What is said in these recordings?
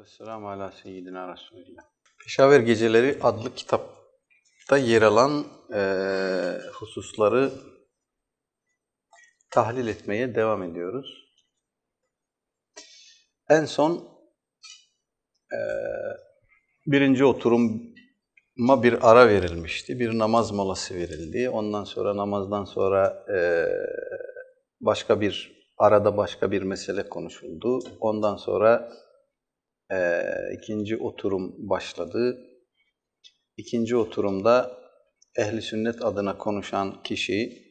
Vesselamu ala seyyidina Resulillah. Peşaver Geceleri adlı kitapta yer alan e, hususları tahlil etmeye devam ediyoruz. En son e, birinci oturuma bir ara verilmişti. Bir namaz molası verildi. Ondan sonra namazdan sonra e, başka bir arada başka bir mesele konuşuldu. Ondan sonra e, ikinci oturum başladı. İkinci oturumda ehli sünnet adına konuşan kişi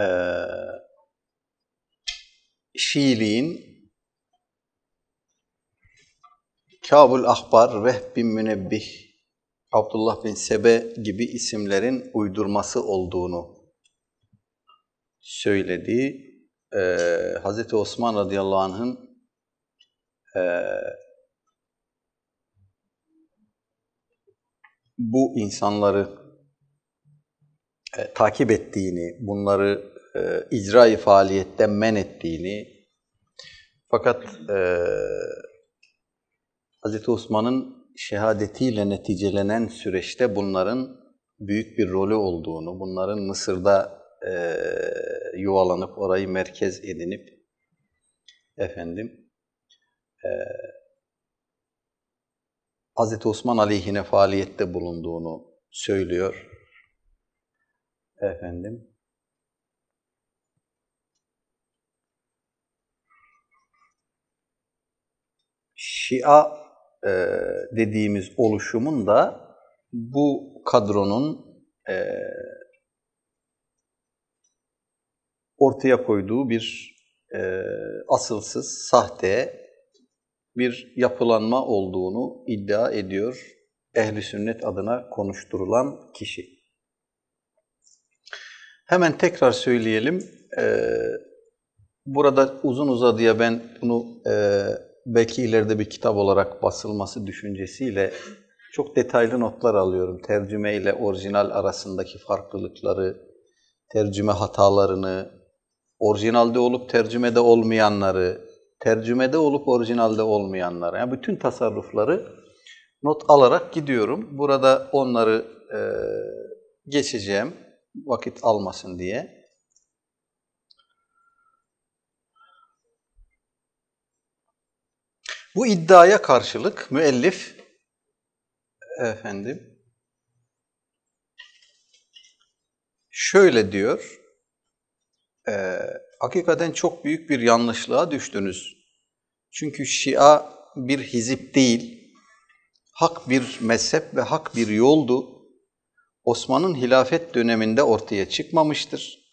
e, Şiiliğin Kabul Ahbar, Vehb bin Münebbih, Abdullah bin Sebe gibi isimlerin uydurması olduğunu söyledi e, ee, Hz. Osman radıyallahu anh'ın e, bu insanları e, takip ettiğini, bunları e, icra faaliyetten men ettiğini fakat e, Hz. Osman'ın şehadetiyle neticelenen süreçte bunların büyük bir rolü olduğunu, bunların Mısır'da e, yuvalanıp orayı merkez edinip efendim e, Hz. Osman aleyhine faaliyette bulunduğunu söylüyor. Efendim Şia e, dediğimiz oluşumun da bu kadronun e, ortaya koyduğu bir e, asılsız, sahte bir yapılanma olduğunu iddia ediyor ehli sünnet adına konuşturulan kişi. Hemen tekrar söyleyelim. Ee, burada uzun uzadıya ben bunu e, belki ileride bir kitap olarak basılması düşüncesiyle çok detaylı notlar alıyorum. Tercüme ile orijinal arasındaki farklılıkları, tercüme hatalarını, orijinalde olup tercümede olmayanları, tercümede olup orijinalde olmayanları, yani bütün tasarrufları not alarak gidiyorum. Burada onları e, geçeceğim vakit almasın diye. Bu iddiaya karşılık müellif efendim şöyle diyor e, hakikaten çok büyük bir yanlışlığa düştünüz. Çünkü Şia bir hizip değil, hak bir mezhep ve hak bir yoldu. Osman'ın hilafet döneminde ortaya çıkmamıştır.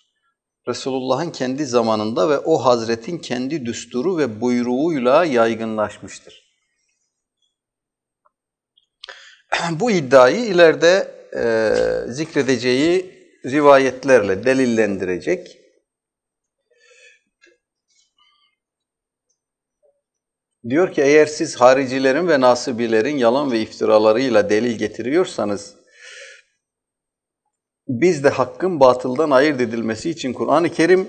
Resulullah'ın kendi zamanında ve o hazretin kendi düsturu ve buyruğuyla yaygınlaşmıştır. Bu iddiayı ileride e, zikredeceği rivayetlerle delillendirecek Diyor ki eğer siz haricilerin ve nasibilerin yalan ve iftiralarıyla delil getiriyorsanız biz de hakkın batıldan ayırt edilmesi için Kur'an-ı Kerim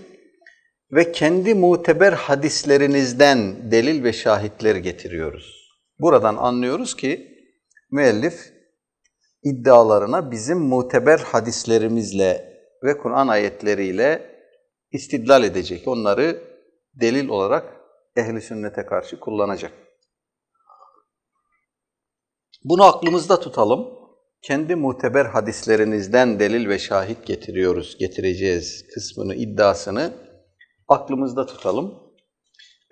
ve kendi muteber hadislerinizden delil ve şahitler getiriyoruz. Buradan anlıyoruz ki müellif iddialarına bizim muteber hadislerimizle ve Kur'an ayetleriyle istidlal edecek. Onları delil olarak ehli sünnete karşı kullanacak. Bunu aklımızda tutalım. Kendi muteber hadislerinizden delil ve şahit getiriyoruz, getireceğiz kısmını, iddiasını aklımızda tutalım.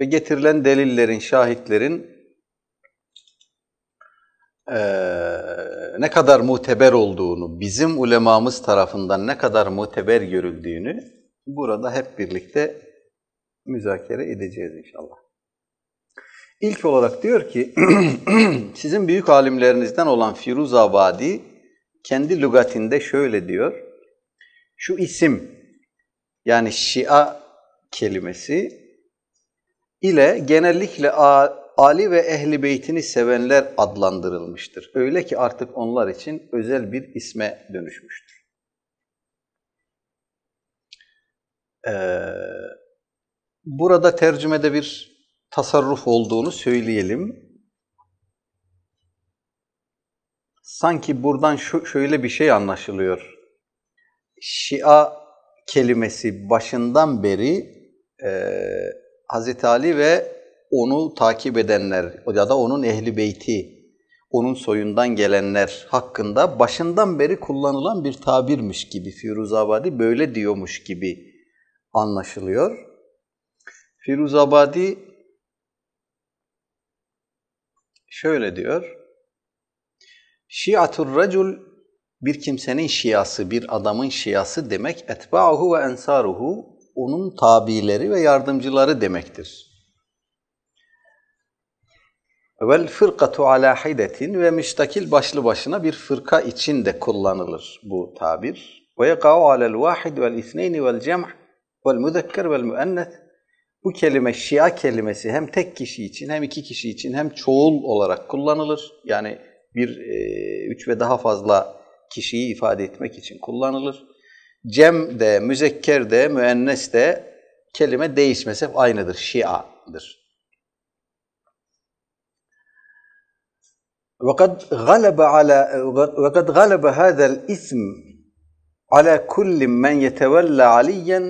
Ve getirilen delillerin, şahitlerin e, ne kadar muteber olduğunu, bizim ulemamız tarafından ne kadar muteber görüldüğünü burada hep birlikte müzakere edeceğiz inşallah. İlk olarak diyor ki, sizin büyük alimlerinizden olan Firuzavadi kendi lügatinde şöyle diyor. Şu isim yani Şia kelimesi ile genellikle Ali ve Ehli Beytini sevenler adlandırılmıştır. Öyle ki artık onlar için özel bir isme dönüşmüştür. Ee, Burada tercümede bir tasarruf olduğunu söyleyelim. Sanki buradan şu, şöyle bir şey anlaşılıyor. Şia kelimesi başından beri e, Hz. Ali ve onu takip edenler ya da onun ehli beyti, onun soyundan gelenler hakkında başından beri kullanılan bir tabirmiş gibi, Firuzabadi böyle diyormuş gibi anlaşılıyor. Firuzabadi şöyle diyor. Şiatur racul bir kimsenin şiası, bir adamın şiası demek etba'uhu ve ensaruhu onun tabileri ve yardımcıları demektir. Vel fırkatu ala hidetin ve müstakil başlı başına bir fırka için de kullanılır bu tabir. Ve yekau alel vahid vel isneyni vel cem' vel müzekker vel müennet bu kelime şia kelimesi hem tek kişi için hem iki kişi için hem çoğul olarak kullanılır. Yani bir, e, üç ve daha fazla kişiyi ifade etmek için kullanılır. Cem de, müzekker de, müennes de kelime değişmese aynıdır. Şia'dır. وقد غلب على وقد غلب هذا الاسم على كل من يتولى عليا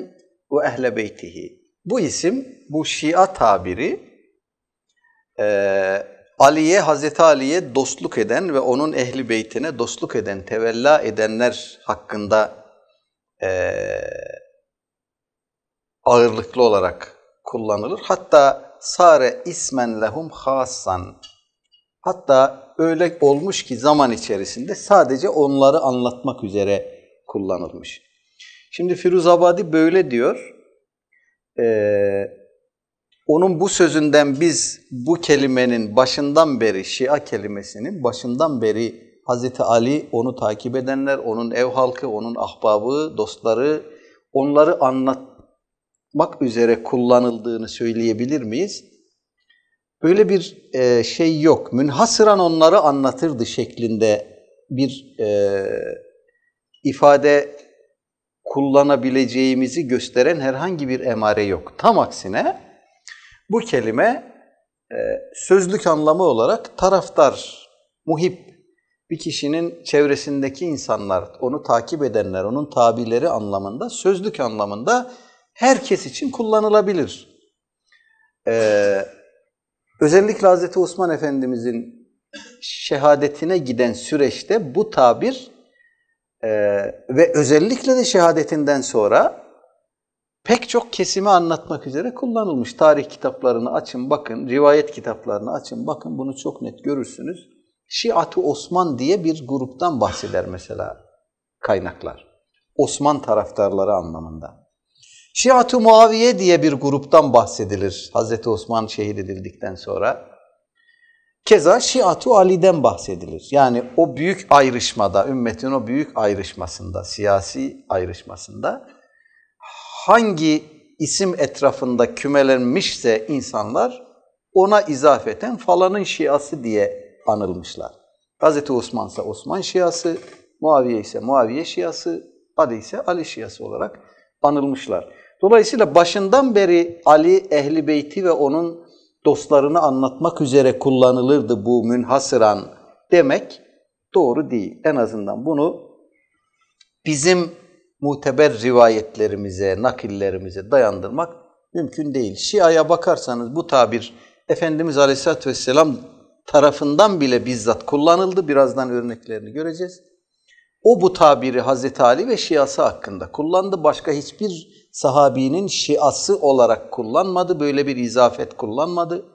واهل بيته bu isim, bu Şia tabiri e, Ali'ye, Hazreti Ali'ye dostluk eden ve onun ehli beytine dostluk eden, tevella edenler hakkında e, ağırlıklı olarak kullanılır. Hatta sare ismen lehum hasan. Hatta öyle olmuş ki zaman içerisinde sadece onları anlatmak üzere kullanılmış. Şimdi Firuzabadi böyle diyor. Ee, onun bu sözünden biz bu kelimenin başından beri, Şia kelimesinin başından beri Hz. Ali, onu takip edenler, onun ev halkı, onun ahbabı, dostları, onları anlatmak üzere kullanıldığını söyleyebilir miyiz? Böyle bir e, şey yok. Münhasıran onları anlatırdı şeklinde bir e, ifade kullanabileceğimizi gösteren herhangi bir emare yok. Tam aksine bu kelime e, sözlük anlamı olarak taraftar, muhip, bir kişinin çevresindeki insanlar, onu takip edenler, onun tabileri anlamında, sözlük anlamında herkes için kullanılabilir. Ee, özellikle Hazreti Osman Efendimizin şehadetine giden süreçte bu tabir ee, ve özellikle de şehadetinden sonra pek çok kesimi anlatmak üzere kullanılmış. Tarih kitaplarını açın bakın, rivayet kitaplarını açın bakın bunu çok net görürsünüz. Şiatı Osman diye bir gruptan bahseder mesela kaynaklar. Osman taraftarları anlamında. Şiatı Muaviye diye bir gruptan bahsedilir Hazreti Osman şehit edildikten sonra. Keza Şia'tu aliden bahsedilir. Yani o büyük ayrışmada, ümmetin o büyük ayrışmasında, siyasi ayrışmasında hangi isim etrafında kümelenmişse insanlar ona izafeten falanın şiası diye anılmışlar. Hz. Osman ise Osman şiası, Muaviye ise Muaviye şiası, Ali ise Ali şiası olarak anılmışlar. Dolayısıyla başından beri Ali, Ehli Beyti ve onun dostlarını anlatmak üzere kullanılırdı bu münhasıran demek doğru değil. En azından bunu bizim muteber rivayetlerimize, nakillerimize dayandırmak mümkün değil. Şia'ya bakarsanız bu tabir Efendimiz Aleyhisselatü Vesselam tarafından bile bizzat kullanıldı. Birazdan örneklerini göreceğiz. O bu tabiri Hazreti Ali ve Şiası hakkında kullandı. Başka hiçbir sahabinin Şiası olarak kullanmadı. Böyle bir izafet kullanmadı.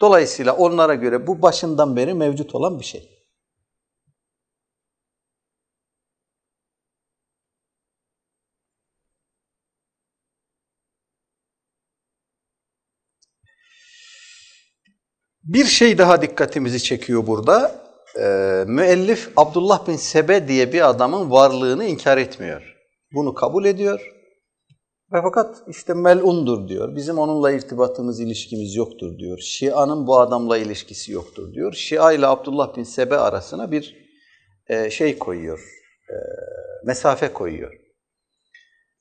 Dolayısıyla onlara göre bu başından beri mevcut olan bir şey. Bir şey daha dikkatimizi çekiyor burada. Ee, müellif Abdullah bin Sebe diye bir adamın varlığını inkar etmiyor. Bunu kabul ediyor. Ve fakat işte melundur diyor. Bizim onunla irtibatımız, ilişkimiz yoktur diyor. Şia'nın bu adamla ilişkisi yoktur diyor. Şia ile Abdullah bin Sebe arasına bir e, şey koyuyor. E, mesafe koyuyor.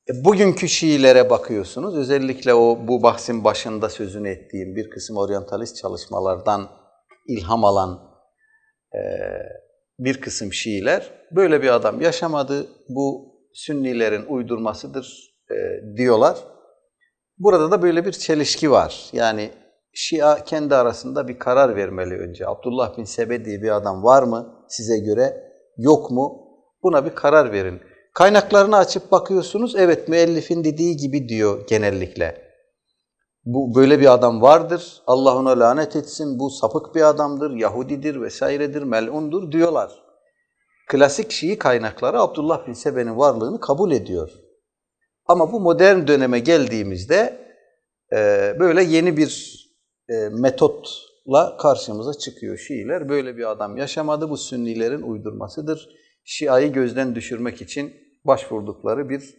E, bugünkü Şiilere bakıyorsunuz. Özellikle o bu bahsin başında sözünü ettiğim bir kısım oryantalist çalışmalardan ilham alan ee, bir kısım Şiiler böyle bir adam yaşamadı, bu Sünnilerin uydurmasıdır e, diyorlar. Burada da böyle bir çelişki var. Yani Şia kendi arasında bir karar vermeli önce. Abdullah bin Sebe diye bir adam var mı size göre, yok mu? Buna bir karar verin. Kaynaklarını açıp bakıyorsunuz, evet müellifin dediği gibi diyor genellikle bu böyle bir adam vardır, Allah ona lanet etsin, bu sapık bir adamdır, Yahudidir vesairedir, melundur diyorlar. Klasik Şii kaynakları Abdullah bin Sebe'nin varlığını kabul ediyor. Ama bu modern döneme geldiğimizde e, böyle yeni bir e, metotla karşımıza çıkıyor Şiiler. Böyle bir adam yaşamadı, bu Sünnilerin uydurmasıdır. Şia'yı gözden düşürmek için başvurdukları bir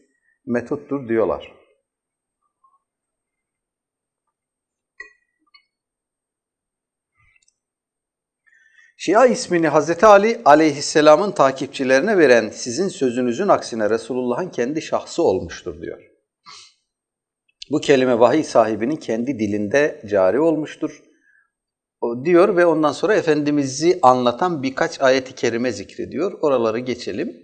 metottur diyorlar. Şia ismini Hz. Ali aleyhisselamın takipçilerine veren sizin sözünüzün aksine Resulullah'ın kendi şahsı olmuştur diyor. Bu kelime vahiy sahibinin kendi dilinde cari olmuştur diyor ve ondan sonra Efendimiz'i anlatan birkaç ayeti i kerime zikrediyor. Oraları geçelim.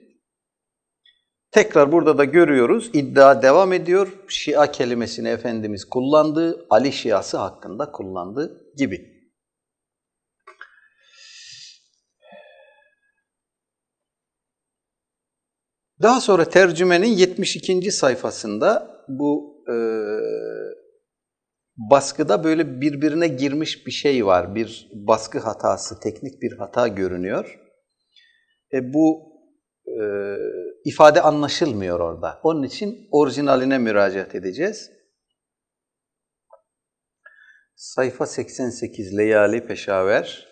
Tekrar burada da görüyoruz iddia devam ediyor. Şia kelimesini Efendimiz kullandı, Ali Şiası hakkında kullandı gibi. Daha sonra tercümenin 72. sayfasında bu e, baskıda böyle birbirine girmiş bir şey var. Bir baskı hatası, teknik bir hata görünüyor. E, bu e, ifade anlaşılmıyor orada. Onun için orijinaline müracaat edeceğiz. Sayfa 88 Leyali Peşaver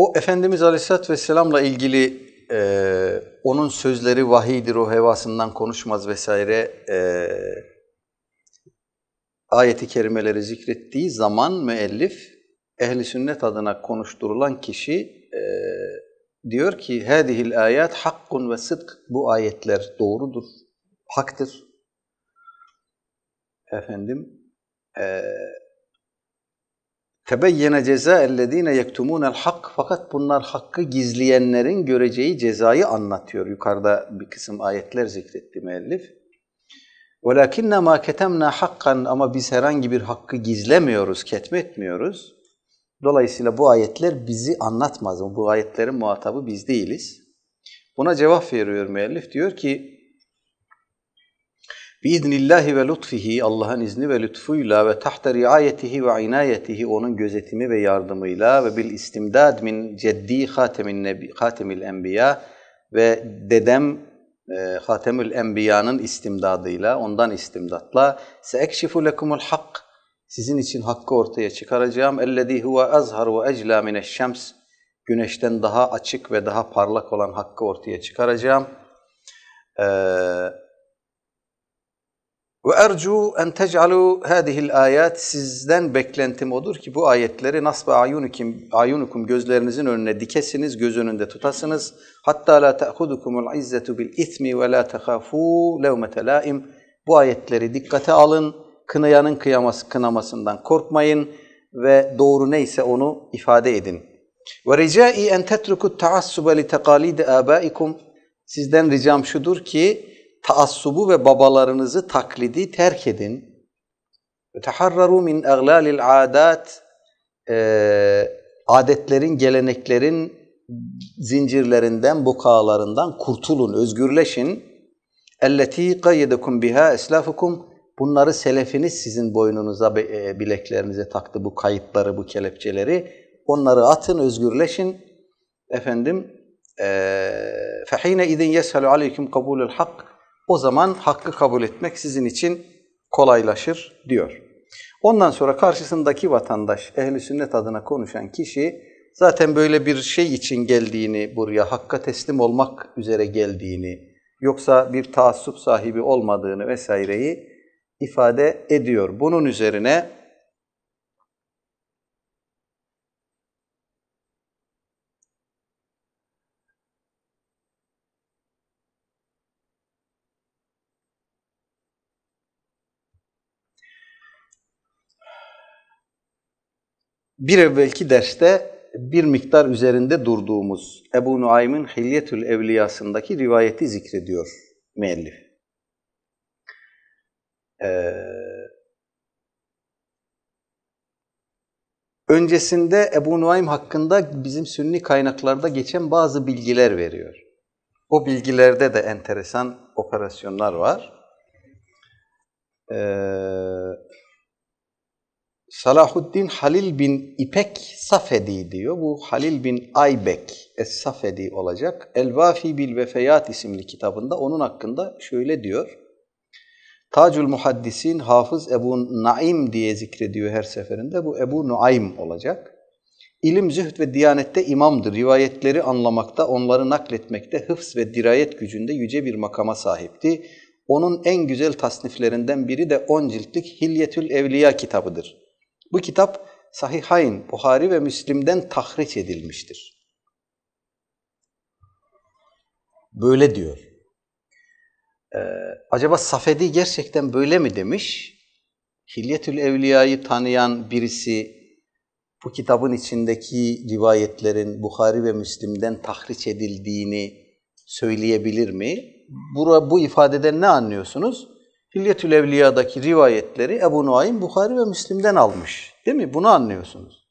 O Efendimiz Aleyhisselatü Vesselam'la ilgili e, onun sözleri vahidir o hevasından konuşmaz vesaire e, ayeti kerimeleri zikrettiği zaman müellif ehli sünnet adına konuşturulan kişi e, diyor ki hadihil ayet hakkun ve sıdk bu ayetler doğrudur, haktır. Efendim e, tebeyyene ceza ellezine el hak fakat bunlar hakkı gizleyenlerin göreceği cezayı anlatıyor. Yukarıda bir kısım ayetler zikretti müellif. Velakinne ma ketemna hakkan ama biz herhangi bir hakkı gizlemiyoruz, ketmetmiyoruz. Dolayısıyla bu ayetler bizi anlatmaz. Bu ayetlerin muhatabı biz değiliz. Buna cevap veriyor müellif. Diyor ki biiznillahi ve lutfihi Allah'ın izni ve lütfuyla ve tahta riayetihi ve inayetihi onun gözetimi ve yardımıyla ve bil istimdad min ceddi hatemin nebi, hatemil enbiya ve dedem e, Hatemül Enbiya'nın istimdadıyla, ondan istimdatla seekşifu lekumul hak sizin için hakkı ortaya çıkaracağım. Ellezî huve azhar ve eclâ mineşşems güneşten daha açık ve daha parlak olan hakkı ortaya çıkaracağım. Ee, ve ercu en tec'alu hadihil ayat sizden beklentim odur ki bu ayetleri nasba ayunikum ayunukum gözlerinizin önüne dikesiniz, göz önünde tutasınız. Hatta la ta'khudukumul izzetu bil ismi ve la takhafu levmete laim. Bu ayetleri dikkate alın. Kınayanın kıyaması kınamasından korkmayın ve doğru neyse onu ifade edin. Ve ricai en tetrukut taassuba li takalid abaikum. Sizden ricam şudur ki taassubu ve babalarınızı taklidi terk edin. Teharraru min aglalil adat ee, adetlerin, geleneklerin zincirlerinden, bukalarından kurtulun, özgürleşin. Elleti kayyedekum biha eslafukum. Bunları selefiniz sizin boynunuza, e, bileklerinize taktı bu kayıtları, bu kelepçeleri. Onları atın, özgürleşin. Efendim, ee, fehine izin yeshalu aleyküm kabulül hak o zaman hakkı kabul etmek sizin için kolaylaşır diyor. Ondan sonra karşısındaki vatandaş, ehli sünnet adına konuşan kişi zaten böyle bir şey için geldiğini buraya, hakka teslim olmak üzere geldiğini, yoksa bir taassup sahibi olmadığını vesaireyi ifade ediyor. Bunun üzerine bir evvelki derste bir miktar üzerinde durduğumuz Ebu Nuaym'ın Hilyetül Evliyası'ndaki rivayeti zikrediyor müellif. Ee, öncesinde Ebu Nuaym hakkında bizim sünni kaynaklarda geçen bazı bilgiler veriyor. O bilgilerde de enteresan operasyonlar var. Ee, Salahuddin Halil bin İpek Safedi diyor. Bu Halil bin Aybek Es-Safedi olacak. El-Vafi bil Vefeyat isimli kitabında onun hakkında şöyle diyor. Tacül Muhaddisin Hafız Ebu Naim diye zikrediyor her seferinde. Bu Ebu Nuaym olacak. İlim, zühd ve diyanette imamdır. Rivayetleri anlamakta, onları nakletmekte hıfz ve dirayet gücünde yüce bir makama sahipti. Onun en güzel tasniflerinden biri de 10 ciltlik Hilyetül Evliya kitabıdır.'' Bu kitap Sahihayn, Buhari ve Müslim'den tahriş edilmiştir. Böyle diyor. Ee, acaba Safedi gerçekten böyle mi demiş? Hilyetül Evliya'yı tanıyan birisi bu kitabın içindeki rivayetlerin Bukhari ve Müslim'den tahriş edildiğini söyleyebilir mi? Bura, bu ifadeden ne anlıyorsunuz? Hilyetül Evliya'daki rivayetleri Ebu Nuaym Bukhari ve Müslim'den almış. Değil mi? Bunu anlıyorsunuz.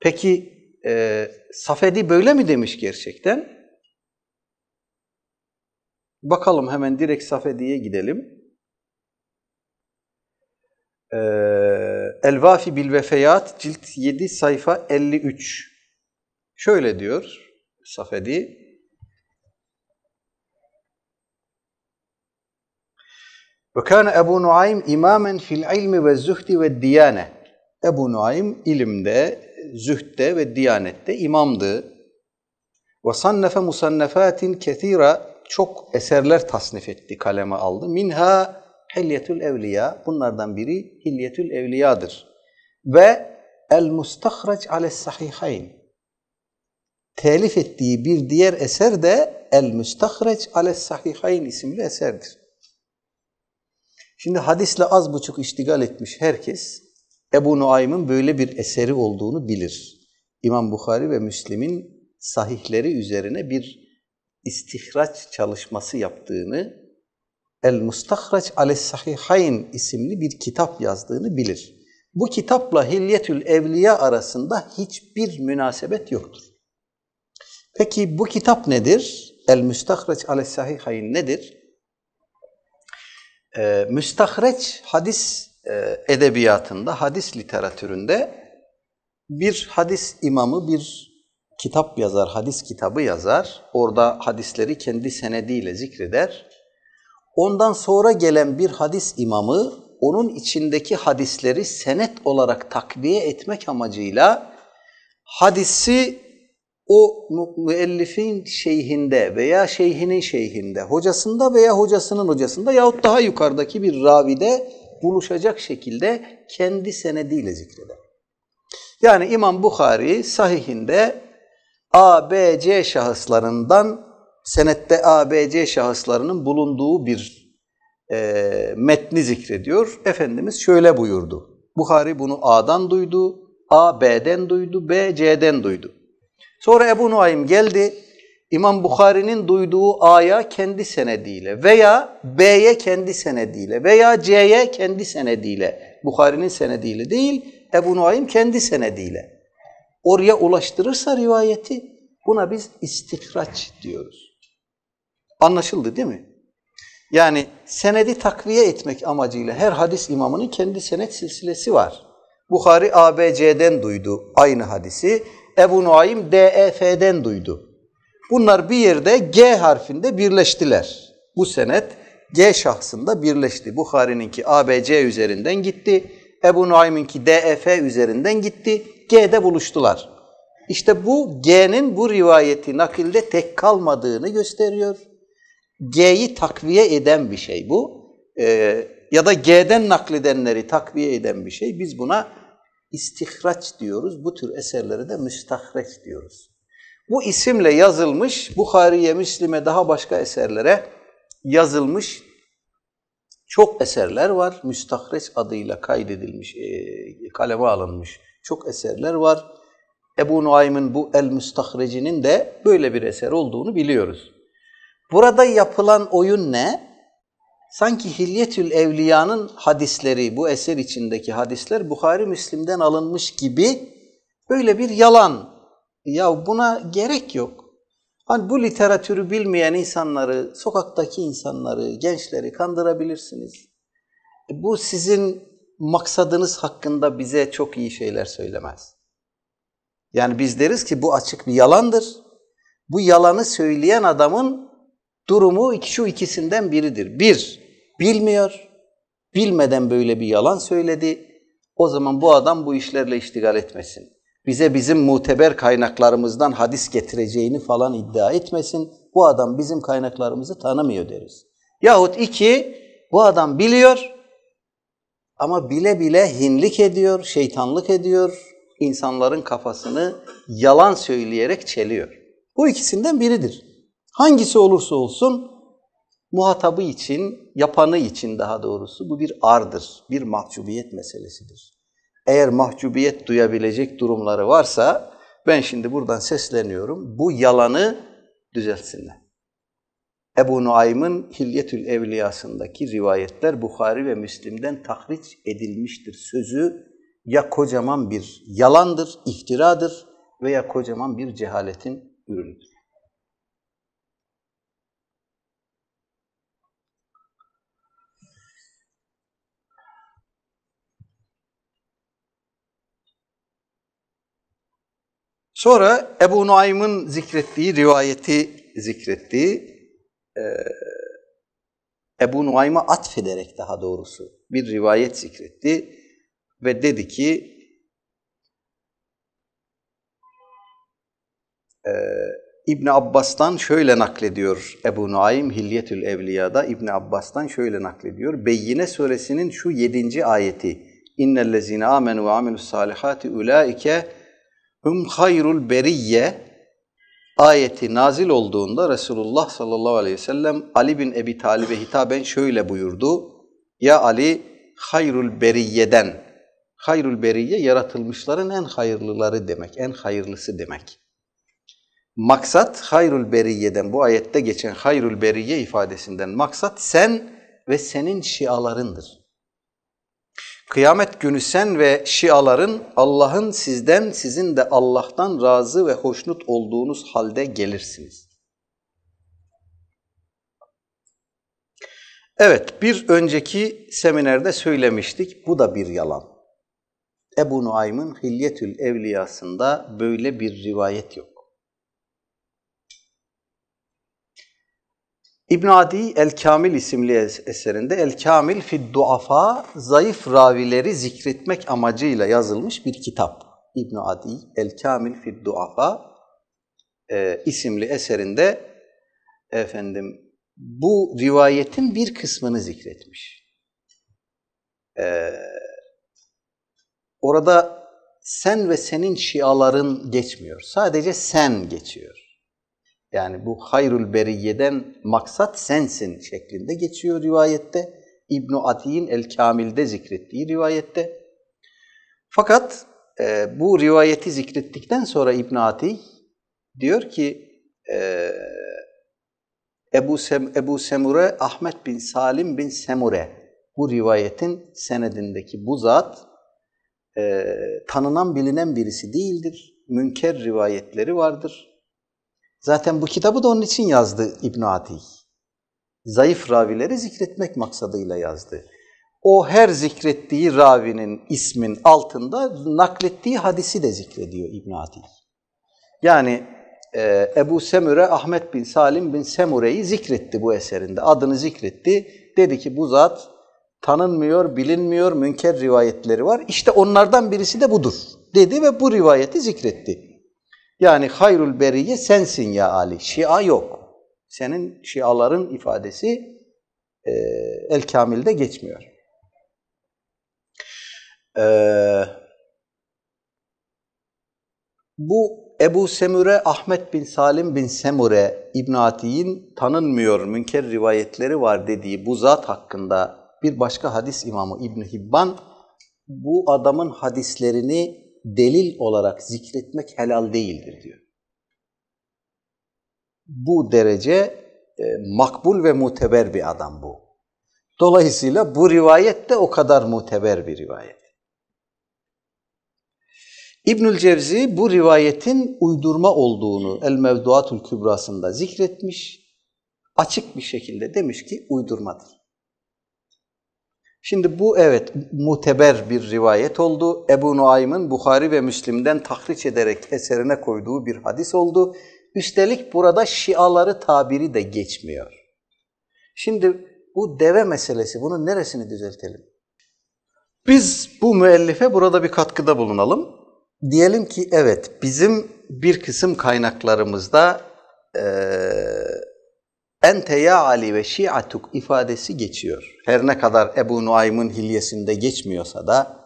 Peki e, Safedi böyle mi demiş gerçekten? Bakalım hemen direkt Safedi'ye gidelim. Ee, El-Vafi bil Vefeyat cilt 7 sayfa 53. Şöyle diyor Safedi. Ve kâne Ebu Nuaym imamen fil ilmi ve zühdi ve diyane. Ebu Nuaym ilimde, zühtte ve diyanette imamdı. Ve sannefe musannefatin kethira çok eserler tasnif etti, kaleme aldı. Minha Hilyetül Evliya, bunlardan biri Hilyetül Evliya'dır. Ve El Mustahrac Ales Sahihayn, telif ettiği bir diğer eser de El Müstahreç Ales Sahihayn isimli eserdir. Şimdi hadisle az buçuk iştigal etmiş herkes Ebu Nuaym'ın böyle bir eseri olduğunu bilir. İmam Bukhari ve Müslim'in sahihleri üzerine bir istihraç çalışması yaptığını, El Mustahraç Ales Sahihayn isimli bir kitap yazdığını bilir. Bu kitapla Hilyetül Evliya arasında hiçbir münasebet yoktur. Peki bu kitap nedir? El Müstahraç Ales Sahihayn nedir? e, müstahreç hadis e, edebiyatında, hadis literatüründe bir hadis imamı, bir kitap yazar, hadis kitabı yazar. Orada hadisleri kendi senediyle zikreder. Ondan sonra gelen bir hadis imamı onun içindeki hadisleri senet olarak takviye etmek amacıyla hadisi o müellifin şeyhinde veya şeyhinin şeyhinde, hocasında veya hocasının hocasında yahut daha yukarıdaki bir ravide buluşacak şekilde kendi senediyle zikreder. Yani İmam Bukhari sahihinde A, B, C şahıslarından senette A, B, C şahıslarının bulunduğu bir e, metni zikrediyor. Efendimiz şöyle buyurdu. Bukhari bunu A'dan duydu, A B'den duydu, B C'den duydu. Sonra Ebu Nuaym geldi. İmam Bukhari'nin duyduğu A'ya kendi senediyle veya B'ye kendi senediyle veya C'ye kendi senediyle Bukhari'nin senediyle değil Ebu Nuaym kendi senediyle oraya ulaştırırsa rivayeti buna biz istihraç diyoruz. Anlaşıldı değil mi? Yani senedi takviye etmek amacıyla her hadis imamının kendi senet silsilesi var. Bukhari ABC'den duydu aynı hadisi. Ebu Nuaym DEF'den duydu. Bunlar bir yerde G harfinde birleştiler. Bu senet G şahsında birleşti. Bukhari'ninki ABC üzerinden gitti. Ebu Nuaym'inki DEF üzerinden gitti. G'de buluştular. İşte bu G'nin bu rivayeti nakilde tek kalmadığını gösteriyor. G'yi takviye eden bir şey bu. Ee, ya da G'den nakledenleri takviye eden bir şey. Biz buna istihraç diyoruz. Bu tür eserlere de müstahreç diyoruz. Bu isimle yazılmış Bukhari'ye, Müslim'e daha başka eserlere yazılmış çok eserler var. Müstahreç adıyla kaydedilmiş, e, kaleme alınmış çok eserler var. Ebu Nuaym'ın bu El Müstahrecinin de böyle bir eser olduğunu biliyoruz. Burada yapılan oyun ne? sanki Hilyetül Evliya'nın hadisleri, bu eser içindeki hadisler Bukhari Müslim'den alınmış gibi böyle bir yalan. Ya buna gerek yok. Hani bu literatürü bilmeyen insanları, sokaktaki insanları, gençleri kandırabilirsiniz. E, bu sizin maksadınız hakkında bize çok iyi şeyler söylemez. Yani biz deriz ki bu açık bir yalandır. Bu yalanı söyleyen adamın durumu şu ikisinden biridir. Bir, bilmiyor, bilmeden böyle bir yalan söyledi. O zaman bu adam bu işlerle iştigal etmesin. Bize bizim muteber kaynaklarımızdan hadis getireceğini falan iddia etmesin. Bu adam bizim kaynaklarımızı tanımıyor deriz. Yahut iki, bu adam biliyor ama bile bile hinlik ediyor, şeytanlık ediyor, insanların kafasını yalan söyleyerek çeliyor. Bu ikisinden biridir. Hangisi olursa olsun Muhatabı için, yapanı için daha doğrusu bu bir ardır, bir mahcubiyet meselesidir. Eğer mahcubiyet duyabilecek durumları varsa ben şimdi buradan sesleniyorum. Bu yalanı düzeltsinler. Ebu Nuaym'ın Hilyetül Evliyası'ndaki rivayetler Bukhari ve Müslim'den tahriç edilmiştir. Sözü ya kocaman bir yalandır, iftiradır veya kocaman bir cehaletin ürünüdür. Sonra Ebu Nuaym'ın zikrettiği, rivayeti zikrettiği e, ee, Ebu Nuaym'a atfederek daha doğrusu bir rivayet zikretti ve dedi ki e, ibn Abbas'tan şöyle naklediyor Ebu Nuaym Hilyetül Evliya'da İbn Abbas'tan şöyle naklediyor. Beyyine suresinin şu 7. ayeti İnnellezine amenu ve amilus salihati ulaike hum hayrul beriyye ayeti nazil olduğunda Resulullah sallallahu aleyhi ve sellem Ali bin Ebi Talib'e hitaben şöyle buyurdu. Ya Ali hayrul beriyeden, hayrul beriye yaratılmışların en hayırlıları demek, en hayırlısı demek. Maksat hayrul beriyeden, bu ayette geçen hayrul beriye ifadesinden maksat sen ve senin şialarındır. Kıyamet günü sen ve Şiaların Allah'ın sizden, sizin de Allah'tan razı ve hoşnut olduğunuz halde gelirsiniz. Evet, bir önceki seminerde söylemiştik. Bu da bir yalan. Ebu Nuaym'ın Hilyetül Evliyasında böyle bir rivayet yok. İbn Adi El-Kamil isimli eserinde El-Kamil fi Duafa zayıf ravileri zikretmek amacıyla yazılmış bir kitap. İbn Adi El-Kamil fi Duafa e, isimli eserinde efendim bu rivayetin bir kısmını zikretmiş. Ee, orada sen ve senin şiaların geçmiyor. Sadece sen geçiyor. Yani bu hayrul beriyeden maksat sensin şeklinde geçiyor rivayette. İbn Adi'nin El Kamil'de zikrettiği rivayette. Fakat e, bu rivayeti zikrettikten sonra İbn Ati diyor ki e, Ebu, Sem Ebu Semure Ahmet bin Salim bin Semure bu rivayetin senedindeki bu zat e, tanınan bilinen birisi değildir. Münker rivayetleri vardır Zaten bu kitabı da onun için yazdı İbn Adi. Zayıf ravileri zikretmek maksadıyla yazdı. O her zikrettiği ravinin ismin altında naklettiği hadisi de zikrediyor İbn Adi. Yani e, Ebu Semure Ahmet bin Salim bin Semure'yi zikretti bu eserinde. Adını zikretti. Dedi ki bu zat tanınmıyor, bilinmiyor, münker rivayetleri var. İşte onlardan birisi de budur dedi ve bu rivayeti zikretti. Yani hayrul beriye sensin ya Ali. Şia yok. Senin şiaların ifadesi e, El Kamil'de geçmiyor. Ee, bu Ebu Semure, Ahmet bin Salim bin Semure, İbn Ati'nin tanınmıyor, münker rivayetleri var dediği bu zat hakkında bir başka hadis imamı İbn Hibban, bu adamın hadislerini delil olarak zikretmek helal değildir diyor. Bu derece e, makbul ve muteber bir adam bu. Dolayısıyla bu rivayet de o kadar muteber bir rivayet. İbnül Cevzi bu rivayetin uydurma olduğunu El Mevduatül Kübrası'nda zikretmiş. Açık bir şekilde demiş ki uydurmadır. Şimdi bu evet muteber bir rivayet oldu. Ebu Nuaym'ın Bukhari ve Müslim'den tahriç ederek eserine koyduğu bir hadis oldu. Üstelik burada şiaları tabiri de geçmiyor. Şimdi bu deve meselesi, bunun neresini düzeltelim? Biz bu müellife burada bir katkıda bulunalım. Diyelim ki evet bizim bir kısım kaynaklarımızda e, Ente ya Ali ve şiatuk ifadesi geçiyor. Her ne kadar Ebu Nuaym'ın hilyesinde geçmiyorsa da,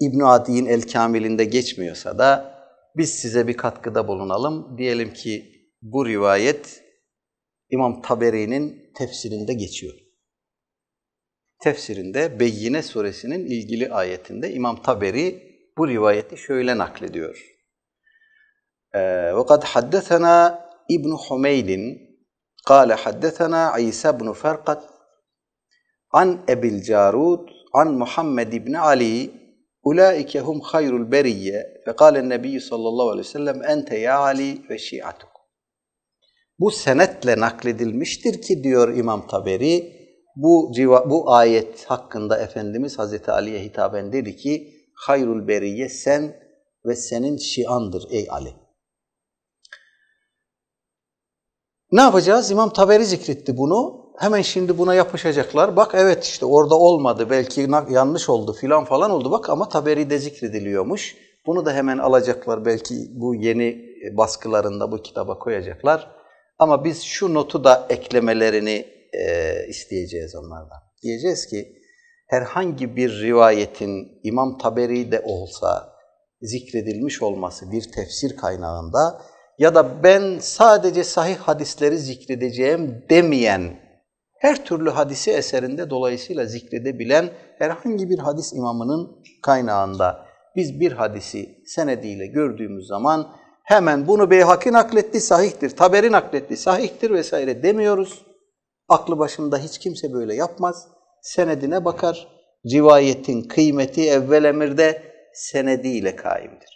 İbn Adi'nin El Kamil'inde geçmiyorsa da biz size bir katkıda bulunalım. Diyelim ki bu rivayet İmam Taberi'nin tefsirinde geçiyor. Tefsirinde Beyyine suresinin ilgili ayetinde İmam Taberi bu rivayeti şöyle naklediyor. وَقَدْ ee, حَدَّثَنَا İbn Humeyd'in قال حدثنا عيسى بن فرقد عن أبي الجارود عن محمد بن علي أولئك هم خير البرية فقال النبي sallallahu aleyhi ve sellem ente ya Ali ve şiatuk. Bu senetle nakledilmiştir ki diyor İmam Taberi bu bu ayet hakkında Efendimiz Hazreti Ali'ye hitaben dedi ki hayrul beriye sen ve senin şiandır ey Ali. Ne yapacağız? İmam Taberi zikretti bunu. Hemen şimdi buna yapışacaklar. Bak evet işte orada olmadı, belki yanlış oldu filan falan oldu. Bak ama Taberi de zikrediliyormuş. Bunu da hemen alacaklar. Belki bu yeni e, baskılarında bu kitaba koyacaklar. Ama biz şu notu da eklemelerini e, isteyeceğiz onlardan. Diyeceğiz ki herhangi bir rivayetin İmam Taberi de olsa zikredilmiş olması bir tefsir kaynağında ya da ben sadece sahih hadisleri zikredeceğim demeyen, her türlü hadisi eserinde dolayısıyla zikredebilen herhangi bir hadis imamının kaynağında biz bir hadisi senediyle gördüğümüz zaman hemen bunu Beyhaki nakletti sahihtir, Taberi nakletti sahihtir vesaire demiyoruz. Aklı başında hiç kimse böyle yapmaz. Senedine bakar. Rivayetin kıymeti evvel emirde senediyle kaimdir.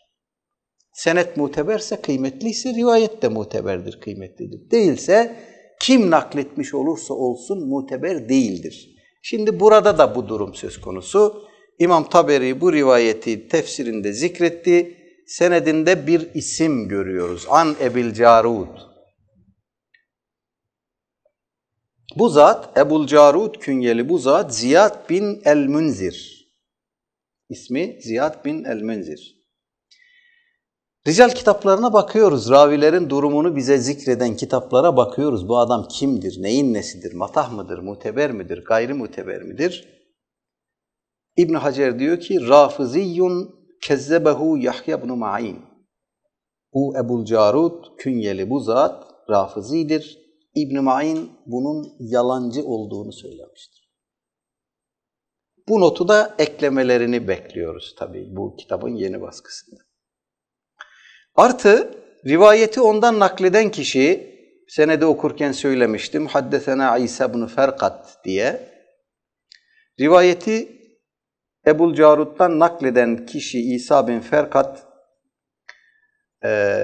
Senet muteberse kıymetliyse rivayet de muteberdir, kıymetlidir. Değilse kim nakletmiş olursa olsun muteber değildir. Şimdi burada da bu durum söz konusu. İmam Taberi bu rivayeti tefsirinde zikretti. Senedinde bir isim görüyoruz. An Ebil Carud. Bu zat Ebul Carud künyeli bu zat Ziyad bin El Münzir. İsmi Ziyad bin El Münzir. Rical kitaplarına bakıyoruz. Ravilerin durumunu bize zikreden kitaplara bakıyoruz. Bu adam kimdir, neyin nesidir, matah mıdır, muteber midir, gayri muteber midir? ibn Hacer diyor ki, Rafiziyun kezzebehu Yahya ibn Ma'in. Bu Ebul Carud, künyeli bu zat, Rafizidir. İbn Ma'in bunun yalancı olduğunu söylemiştir. Bu notu da eklemelerini bekliyoruz tabii bu kitabın yeni baskısında. Artı rivayeti ondan nakleden kişi senede okurken söylemiştim. Haddesena İsa bunu Ferkat diye. Rivayeti Ebul Carut'tan nakleden kişi İsa bin Ferkat e,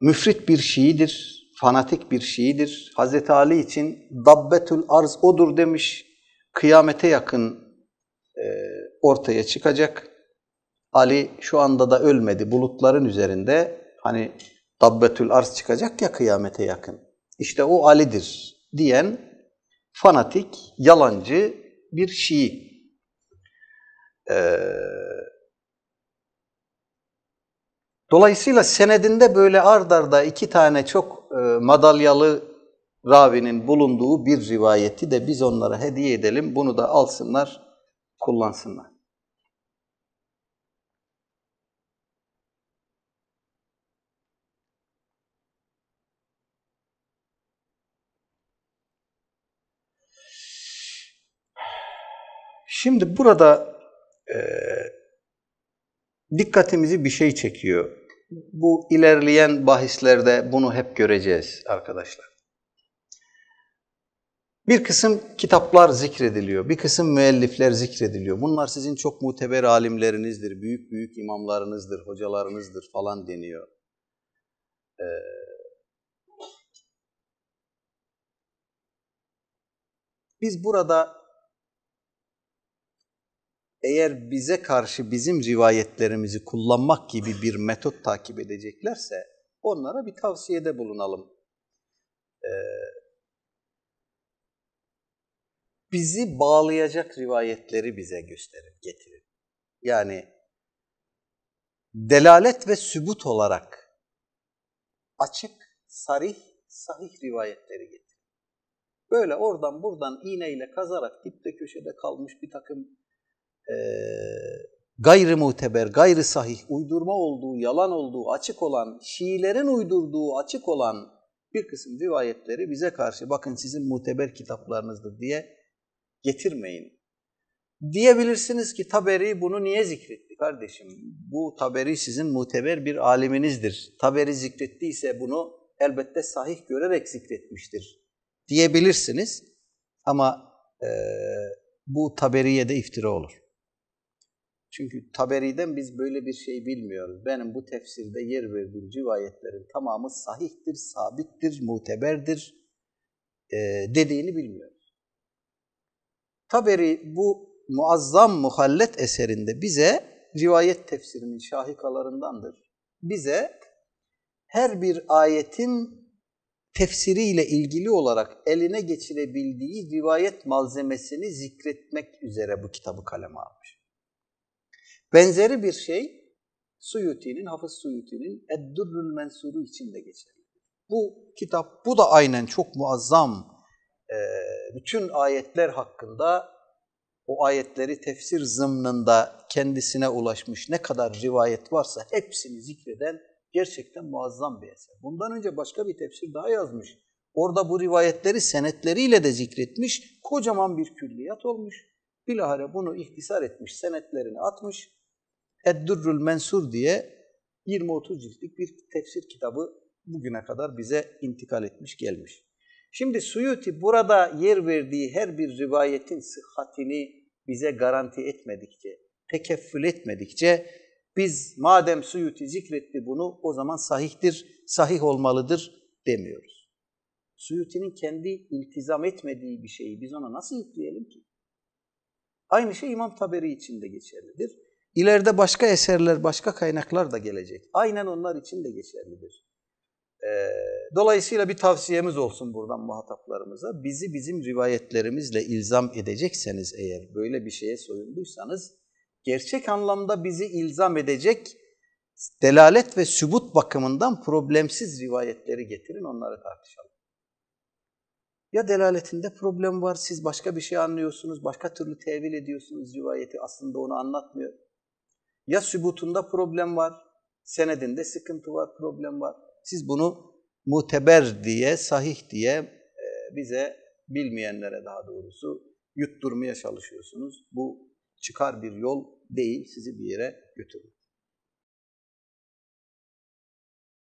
müfrit bir Şiidir, fanatik bir Şiidir. Hz. Ali için dabbetül arz odur demiş. Kıyamete yakın e, ortaya çıkacak. Ali şu anda da ölmedi. Bulutların üzerinde hani Dabbetül Arz çıkacak ya kıyamete yakın. İşte o Ali'dir diyen fanatik, yalancı bir Şii. Ee, dolayısıyla senedinde böyle ard arda iki tane çok e, madalyalı ravinin bulunduğu bir rivayeti de biz onlara hediye edelim. Bunu da alsınlar, kullansınlar. Şimdi burada e, dikkatimizi bir şey çekiyor. Bu ilerleyen bahislerde bunu hep göreceğiz arkadaşlar. Bir kısım kitaplar zikrediliyor, bir kısım müellifler zikrediliyor. Bunlar sizin çok muteber alimlerinizdir, büyük büyük imamlarınızdır, hocalarınızdır falan deniyor. Ee, biz burada eğer bize karşı bizim rivayetlerimizi kullanmak gibi bir metot takip edeceklerse onlara bir tavsiyede bulunalım. Ee, bizi bağlayacak rivayetleri bize gösterin, getirin. Yani delalet ve sübut olarak açık, sarih, sahih rivayetleri getirin. Böyle oradan buradan iğneyle kazarak dipte köşede kalmış bir takım e, ee, gayrı muteber, gayrı sahih, uydurma olduğu, yalan olduğu açık olan, Şiilerin uydurduğu açık olan bir kısım rivayetleri bize karşı bakın sizin muteber kitaplarınızdır diye getirmeyin. Diyebilirsiniz ki Taberi bunu niye zikretti kardeşim? Bu Taberi sizin muteber bir aliminizdir. Taberi zikrettiyse bunu elbette sahih görerek zikretmiştir diyebilirsiniz. Ama e, bu Taberi'ye de iftira olur. Çünkü Taberi'den biz böyle bir şey bilmiyoruz. Benim bu tefsirde yer verdiğim rivayetlerin tamamı sahihtir, sabittir, muteberdir e, dediğini bilmiyoruz. Taberi bu muazzam muhallet eserinde bize rivayet tefsirinin şahikalarındandır. Bize her bir ayetin tefsiriyle ilgili olarak eline geçirebildiği rivayet malzemesini zikretmek üzere bu kitabı kaleme almış. Benzeri bir şey Suyuti'nin, Hafız Suyuti'nin Eddurrul Mensuru içinde geçer. Bu kitap, bu da aynen çok muazzam. E, bütün ayetler hakkında o ayetleri tefsir zımnında kendisine ulaşmış ne kadar rivayet varsa hepsini zikreden gerçekten muazzam bir eser. Bundan önce başka bir tefsir daha yazmış. Orada bu rivayetleri senetleriyle de zikretmiş. Kocaman bir külliyat olmuş. Bilahare bunu ihtisar etmiş, senetlerini atmış. Eddurrul Mensur diye 20-30 ciltlik bir tefsir kitabı bugüne kadar bize intikal etmiş gelmiş. Şimdi Suyuti burada yer verdiği her bir rivayetin sıhhatini bize garanti etmedikçe, tekeffül etmedikçe biz madem Suyuti zikretti bunu o zaman sahihtir, sahih olmalıdır demiyoruz. Suyuti'nin kendi iltizam etmediği bir şeyi biz ona nasıl yükleyelim ki? Aynı şey İmam Taberi için de geçerlidir. İleride başka eserler, başka kaynaklar da gelecek. Aynen onlar için de geçerlidir. Ee, dolayısıyla bir tavsiyemiz olsun buradan muhataplarımıza. Bizi bizim rivayetlerimizle ilzam edecekseniz eğer, böyle bir şeye soyunduysanız, gerçek anlamda bizi ilzam edecek delalet ve sübut bakımından problemsiz rivayetleri getirin, onları tartışalım. Ya delaletinde problem var, siz başka bir şey anlıyorsunuz, başka türlü tevil ediyorsunuz rivayeti, aslında onu anlatmıyor. Ya sübutunda problem var, senedinde sıkıntı var, problem var. Siz bunu muteber diye, sahih diye e, bize bilmeyenlere daha doğrusu yutturmaya çalışıyorsunuz. Bu çıkar bir yol değil, sizi bir yere götürür.